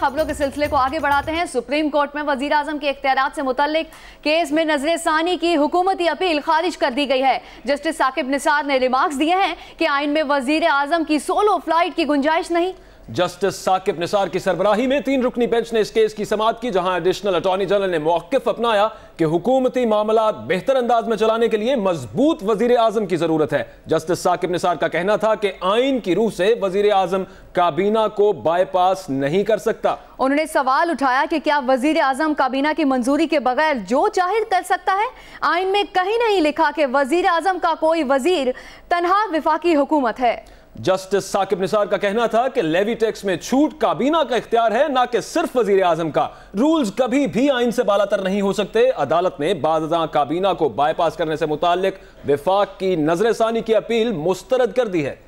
خبروں کے سلسلے کو آگے بڑھاتے ہیں سپریم کورٹ میں وزیر اعظم کے اختیارات سے متعلق کیس میں نظر کی حکومتی اپیل خارج کر دی گئی ہے جسٹس ساکب نثار نے ریمارکس دیے ہیں کہ آئین میں وزیر اعظم کی سولو فلائٹ کی گنجائش نہیں جسٹس ثاقب نثار کی سربراہی میں تین رکنی بینچ نے اس کیس کی کی سماعت جہاں ایڈیشنل جنرل نے موقف اپنایا کہ حکومتی معاملات بہتر انداز میں چلانے کے لیے مضبوط وزیر اعظم کی ضرورت ہے جسٹس ثاقب نصار کا کہنا تھا کہ آئین کی روح سے وزیر اعظم کابینہ کو بائی پاس نہیں کر سکتا انہوں نے سوال اٹھایا کہ کیا وزیر اعظم کابینہ کی منظوری کے بغیر جو چاہر کر سکتا ہے آئین میں کہیں نہیں لکھا کہ وزیر اعظم کا کوئی وزیر تنہا وفاقی حکومت ہے جسٹس ثاقب نثار کا کہنا تھا کہ لیوی ٹیکس میں چھوٹ کابینہ کا اختیار ہے نہ کہ صرف وزیر اعظم کا رولز کبھی بھی آئین سے بالاتر نہیں ہو سکتے عدالت نے بعض کابینہ کو بائی پاس کرنے سے متعلق وفاق کی نظر ثانی کی اپیل مسترد کر دی ہے